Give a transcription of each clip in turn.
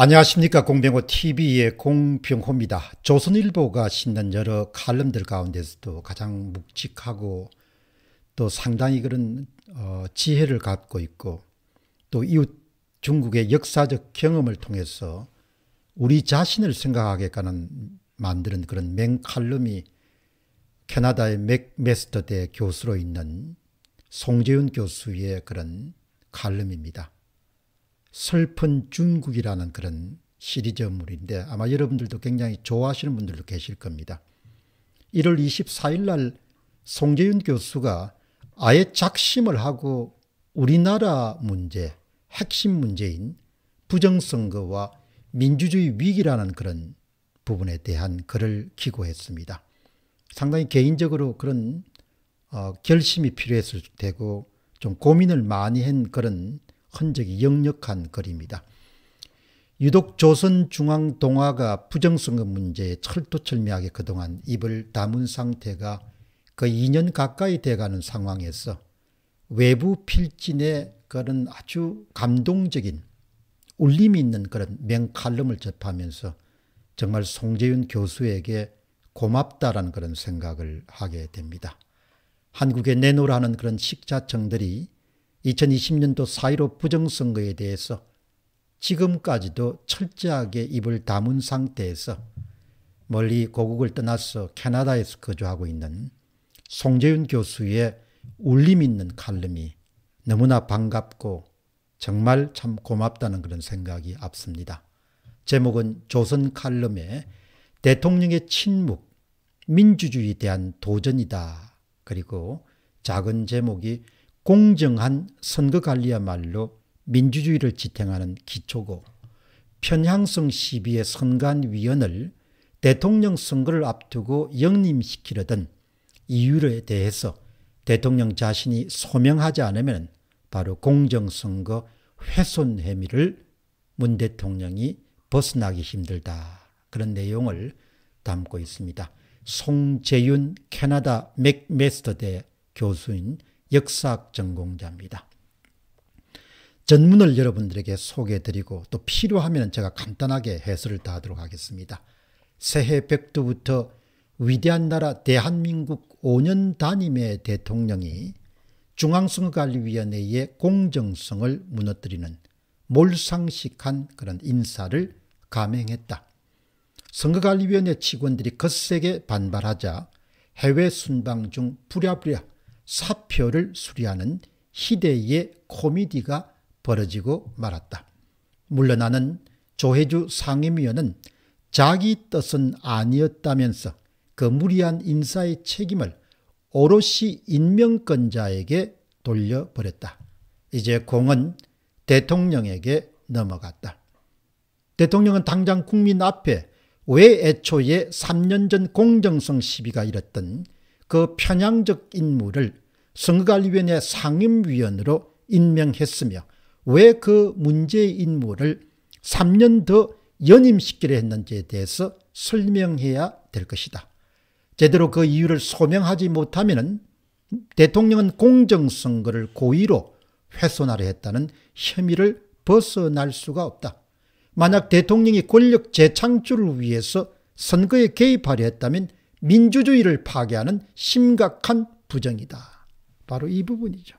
안녕하십니까 공병호 TV의 공병호입니다. 조선일보가 싣는 여러 칼럼들 가운데서도 가장 묵직하고 또 상당히 그런 어, 지혜를 갖고 있고 또 이웃 중국의 역사적 경험을 통해서 우리 자신을 생각하게까 만드는 그런 맹칼럼이 캐나다의 맥메스터대 교수로 있는 송재윤 교수의 그런 칼럼입니다. 슬픈 중국이라는 그런 시리즈물인데 아마 여러분들도 굉장히 좋아하시는 분들도 계실 겁니다. 1월 24일 날 송재윤 교수가 아예 작심을 하고 우리나라 문제, 핵심 문제인 부정선거와 민주주의 위기라는 그런 부분에 대한 글을 기고했습니다. 상당히 개인적으로 그런 어, 결심이 필요했을 테고 좀 고민을 많이 한 그런 흔적이 역력한 글입니다. 유독 조선중앙동화가 부정선거 문제에 철두철미하게 그동안 입을 다문 상태가 거의 2년 가까이 돼가는 상황에서 외부 필진의 그런 아주 감동적인 울림이 있는 그런 명칼럼을 접하면서 정말 송재윤 교수에게 고맙다라는 그런 생각을 하게 됩니다. 한국에 내놓으라는 그런 식자청들이 2020년도 4.15 부정선거에 대해서 지금까지도 철저하게 입을 다문 상태에서 멀리 고국을 떠나서 캐나다에서 거주하고 있는 송재윤 교수의 울림 있는 칼럼이 너무나 반갑고 정말 참 고맙다는 그런 생각이 앞섭니다. 제목은 조선 칼럼의 대통령의 침묵, 민주주의에 대한 도전이다. 그리고 작은 제목이 공정한 선거관리야말로 민주주의를 지탱하는 기초고 편향성 시비의 선관위원을 대통령 선거를 앞두고 영림시키려던 이유에 대해서 대통령 자신이 소명하지 않으면 바로 공정선거 훼손 혐의를 문 대통령이 벗어나기 힘들다. 그런 내용을 담고 있습니다. 송재윤 캐나다 맥메스터대 교수인 역사학 전공자입니다. 전문을 여러분들에게 소개해드리고 또 필요하면 제가 간단하게 해설을 다하도록 하겠습니다. 새해 백두부터 위대한 나라 대한민국 5년 단임의 대통령이 중앙선거관리위원회의 공정성을 무너뜨리는 몰상식한 그런 인사를 감행했다. 선거관리위원회 직원들이 거세게 반발하자 해외 순방 중 부랴부랴 사표를 수리하는 희대의 코미디가 벌어지고 말았다. 물러나는 조혜주 상임위원은 자기 뜻은 아니었다면서 그 무리한 인사의 책임을 오롯이 인명권자에게 돌려버렸다. 이제 공은 대통령에게 넘어갔다. 대통령은 당장 국민 앞에 왜 애초에 3년 전 공정성 시비가 일었던 그 편향적 인물을 선거관리위원회 상임위원으로 임명했으며 왜 그 문제의 인물을 3년 더 연임시키려 했는지에 대해서 설명해야 될 것이다. 제대로 그 이유를 소명하지 못하면 대통령은 공정선거를 고의로 훼손하려 했다는 혐의를 벗어날 수가 없다. 만약 대통령이 권력 재창출을 위해서 선거에 개입하려 했다면 민주주의를 파괴하는 심각한 부정이다. 바로 이 부분이죠.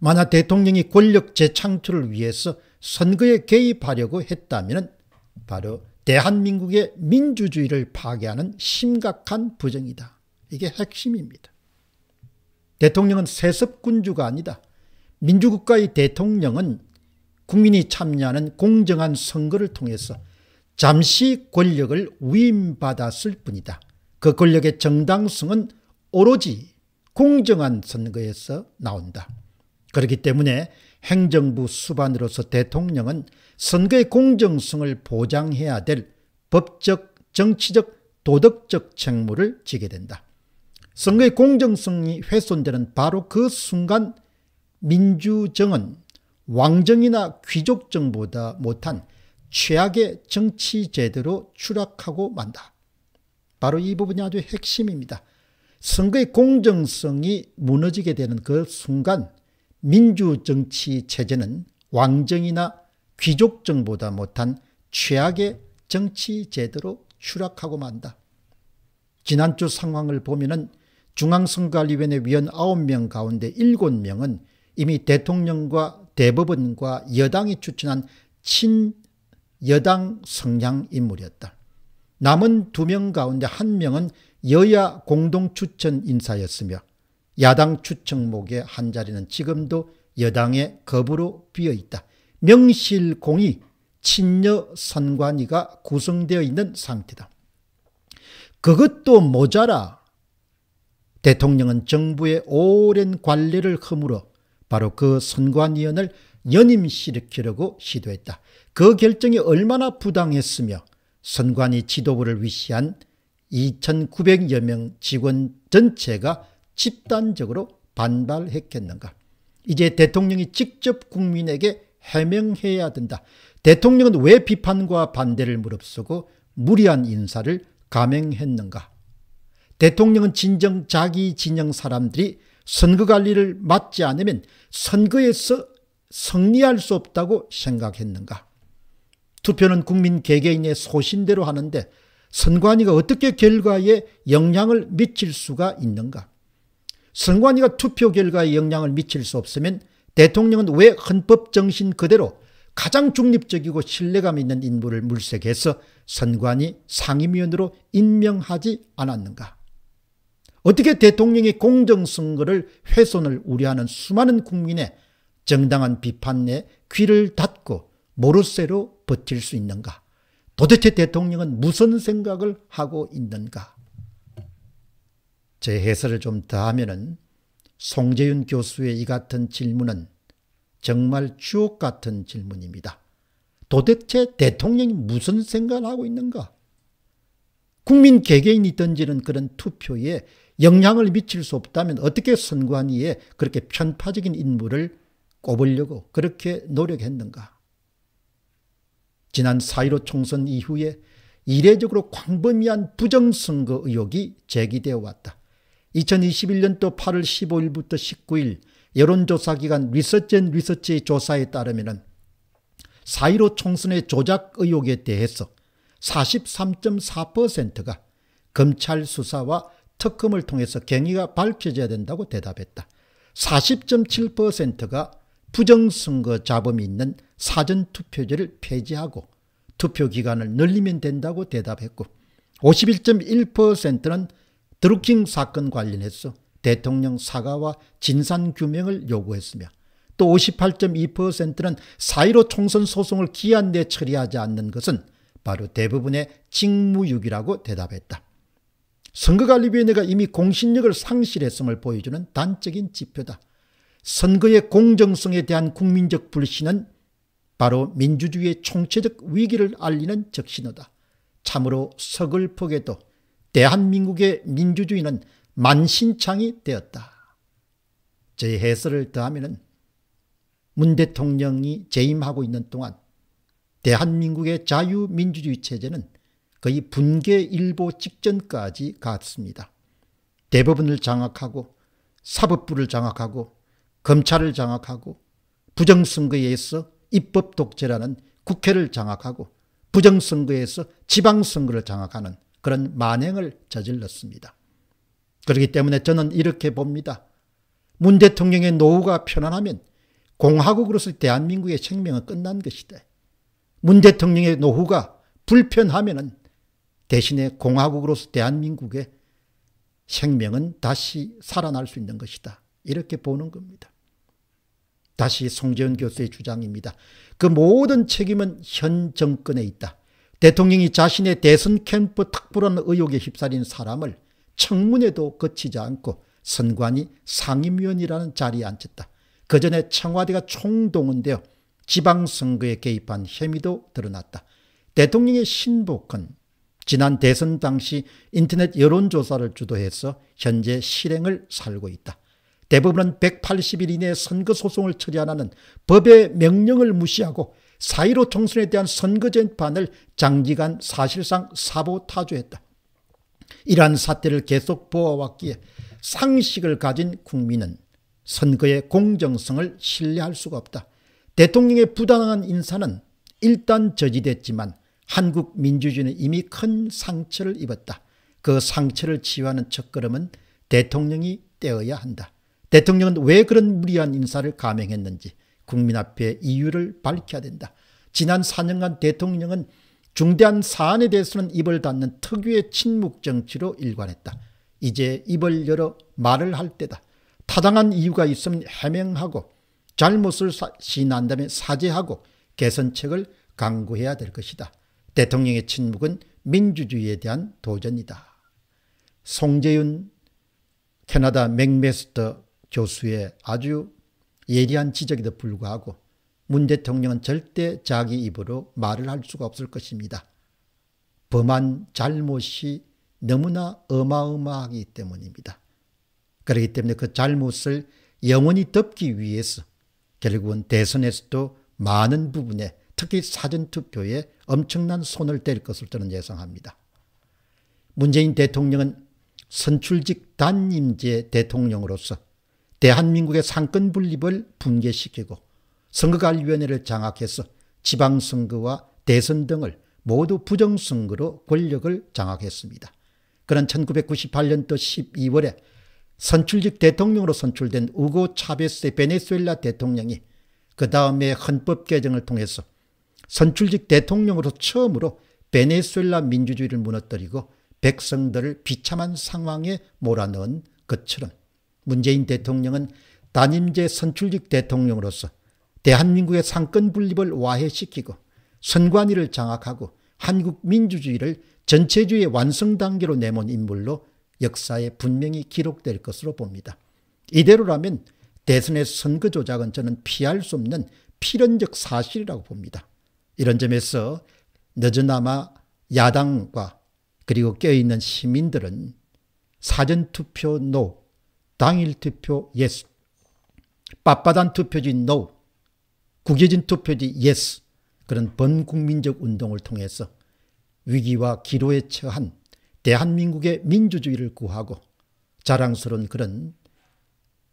만약 대통령이 권력 재창출을 위해서 선거에 개입하려고 했다면 바로 대한민국의 민주주의를 파괴하는 심각한 부정이다. 이게 핵심입니다. 대통령은 세습군주가 아니다. 민주국가의 대통령은 국민이 참여하는 공정한 선거를 통해서 잠시 권력을 위임받았을 뿐이다. 그 권력의 정당성은 오로지 공정한 선거에서 나온다. 그렇기 때문에 행정부 수반으로서 대통령은 선거의 공정성을 보장해야 될 법적, 정치적, 도덕적 책무를 지게 된다. 선거의 공정성이 훼손되는 바로 그 순간 민주정은 왕정이나 귀족정보다 못한 최악의 정치제대로 추락하고 만다. 바로 이 부분이 아주 핵심입니다. 선거의 공정성이 무너지게 되는 그 순간 민주정치 체제는 왕정이나 귀족정보다 못한 최악의 정치제대로 추락하고 만다. 지난주 상황을 보면중앙선관위원회 위원 9명 가운데 7명은 이미 대통령과 대법원과 여당이 추천한 친 여당 성향 인물이었다. 남은 두 명 가운데 한 명은 여야 공동추천 인사였으며 야당 추천목의 한 자리는 지금도 여당의 겁으로 비어있다. 명실공히 친여 선관위가 구성되어 있는 상태다. 그것도 모자라 대통령은 정부의 오랜 관례를 허물어 바로 그 선관위원을 연임시키려고 시도했다. 그 결정이 얼마나 부당했으며 선관위 지도부를 위시한 2,900여 명 직원 전체가 집단적으로 반발했겠는가. 이제 대통령이 직접 국민에게 해명해야 된다. 대통령은 왜 비판과 반대를 무릅쓰고 무리한 인사를 감행했는가. 대통령은 진정 자기 진영 사람들이 선거관리를 맡지 않으면 선거에서 승리할수 없다고 생각했는가? 투표는 국민 개개인의 소신대로 하는데 선관위가 어떻게 결과에 영향을 미칠 수가 있는가? 선관위가 투표 결과에 영향을 미칠 수 없으면 대통령은 왜 헌법 정신 그대로 가장 중립적이고 신뢰감 있는 인물을 물색해서 선관위 상임위원으로 임명하지 않았는가? 어떻게 대통령이 공정선거를 훼손을 우려하는 수많은 국민의 정당한 비판에 귀를 닫고 모르쇠로 버틸 수 있는가? 도대체 대통령은 무슨 생각을 하고 있는가? 제 해설을 좀 더 하면은 송재윤 교수의 이 같은 질문은 정말 추억 같은 질문입니다. 도대체 대통령이 무슨 생각을 하고 있는가? 국민 개개인이 던지는 그런 투표에 영향을 미칠 수 없다면 어떻게 선관위에 그렇게 편파적인 인물을 꼽으려고 그렇게 노력했는가? 지난 4.15 총선 이후에 이례적으로 광범위한 부정선거 의혹이 제기되어 왔다. 2021년도 8월 15일부터 19일 여론조사기관 리서치앤리서치의 조사에 따르면 4.15 총선의 조작 의혹에 대해서 43.4%가 검찰 수사와 특검을 통해서 경위가 밝혀져야 된다고 대답했다. 40.7%가 부정선거 잡음이 있는 사전투표제를 폐지하고 투표기간을 늘리면 된다고 대답했고 51.1%는 드루킹 사건 관련해서 대통령 사과와 진상규명을 요구했으며 또 58.2%는 사이로 총선 소송을 기한 내 처리하지 않는 것은 바로 대부분의 직무유기라고 대답했다. 선거관리위원회가 이미 공신력을 상실했음을 보여주는 단적인 지표다. 선거의 공정성에 대한 국민적 불신은 바로 민주주의의 총체적 위기를 알리는 적신호다. 참으로 서글프게도 대한민국의 민주주의는 만신창이 되었다. 제 해설을 더하면 문 대통령이 재임하고 있는 동안 대한민국의 자유민주주의 체제는 거의 분계 일보 직전까지 갔습니다. 대법원을 장악하고 사법부를 장악하고 검찰을 장악하고 부정선거에서 입법 독재라는 국회를 장악하고 부정선거에서 지방선거를 장악하는 그런 만행을 저질렀습니다. 그렇기 때문에 저는 이렇게 봅니다. 문 대통령의 노후가 편안하면 공화국으로서 대한민국의 생명은 끝난 것이다. 문 대통령의 노후가 불편하면 대신에 공화국으로서 대한민국의 생명은 다시 살아날 수 있는 것이다. 이렇게 보는 겁니다. 다시 송재현 교수의 주장입니다. 그 모든 책임은 현 정권에 있다. 대통령이 자신의 대선 캠프 탁불한 의혹에 휩싸인 사람을 청문회도 거치지 않고 선관위 상임위원이라는 자리에 앉혔다. 그 전에 청와대가 총동원되어 지방선거에 개입한 혐의도 드러났다. 대통령의 신복은 지난 대선 당시 인터넷 여론조사를 주도해서 현재 실행을 살고 있다. 대법원은 180일 이내에 선거 소송을 처리하는 법의 명령을 무시하고 사1로 총선에 대한 선거 재판을 장기간 사실상 사보타조했다. 이러한 사태를 계속 보아왔기에 상식을 가진 국민은 선거의 공정성을 신뢰할 수가 없다. 대통령의 부당한 인사는 일단 저지됐지만 한국 민주주의는 이미 큰 상처를 입었다. 그 상처를 치유하는 첫걸음은 대통령이 떼어야 한다. 대통령은 왜 그런 무리한 인사를 감행했는지 국민 앞에 이유를 밝혀야 된다. 지난 4년간 대통령은 중대한 사안에 대해서는 입을 닫는 특유의 침묵 정치로 일관했다. 이제 입을 열어 말을 할 때다. 타당한 이유가 있으면 해명하고 잘못을 시인한 다음에 사죄하고 개선책을 강구해야 될 것이다. 대통령의 침묵은 민주주의에 대한 도전이다. 송재윤 캐나다 맥메스터 교수의 아주 예리한 지적에도 불구하고 문 대통령은 절대 자기 입으로 말을 할 수가 없을 것입니다. 범한 잘못이 너무나 어마어마하기 때문입니다. 그렇기 때문에 그 잘못을 영원히 덮기 위해서 결국은 대선에서도 많은 부분에 특히 사전투표에 엄청난 손을 댈 것을 저는 예상합니다. 문재인 대통령은 선출직 단임제 대통령으로서 대한민국의 상권 분립을 붕괴시키고 선거관리위원회를 장악해서 지방선거와 대선 등을 모두 부정선거로 권력을 장악했습니다. 그는 1998년도 12월에 선출직 대통령으로 선출된 우고 차베스의 베네수엘라 대통령이 그 다음에 헌법 개정을 통해서 선출직 대통령으로 처음으로 베네수엘라 민주주의를 무너뜨리고 백성들을 비참한 상황에 몰아넣은 것처럼 문재인 대통령은 단임제 선출직 대통령으로서 대한민국의 상권 분립을 와해시키고 선관위를 장악하고 한국 민주주의를 전체주의 완성 단계로 내몬 인물로 역사에 분명히 기록될 것으로 봅니다. 이대로라면 대선의 선거 조작은 저는 피할 수 없는 필연적 사실이라고 봅니다. 이런 점에서 늦은나마 야당과 그리고 껴있는 시민들은 사전투표 노 당일 투표 예스. 빳빳한 투표지 NO. 구겨진 투표지 예스. 그런 범국민적 운동을 통해서 위기와 기로에 처한 대한민국의 민주주의를 구하고 자랑스러운 그런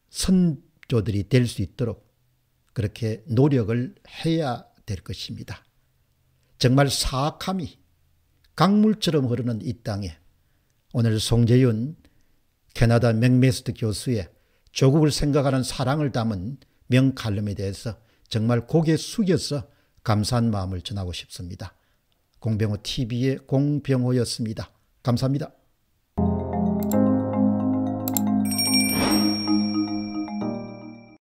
선조들이 될 수 있도록 그렇게 노력을 해야 될 것입니다. 정말 사악함이 강물처럼 흐르는 이 땅에 오늘 송재윤 캐나다 맥메스트 교수의 조국을 생각하는 사랑을 담은 명칼럼에 대해서 정말 고개 숙여서 감사한 마음을 전하고 싶습니다. 공병호 TV의 공병호였습니다. 감사합니다.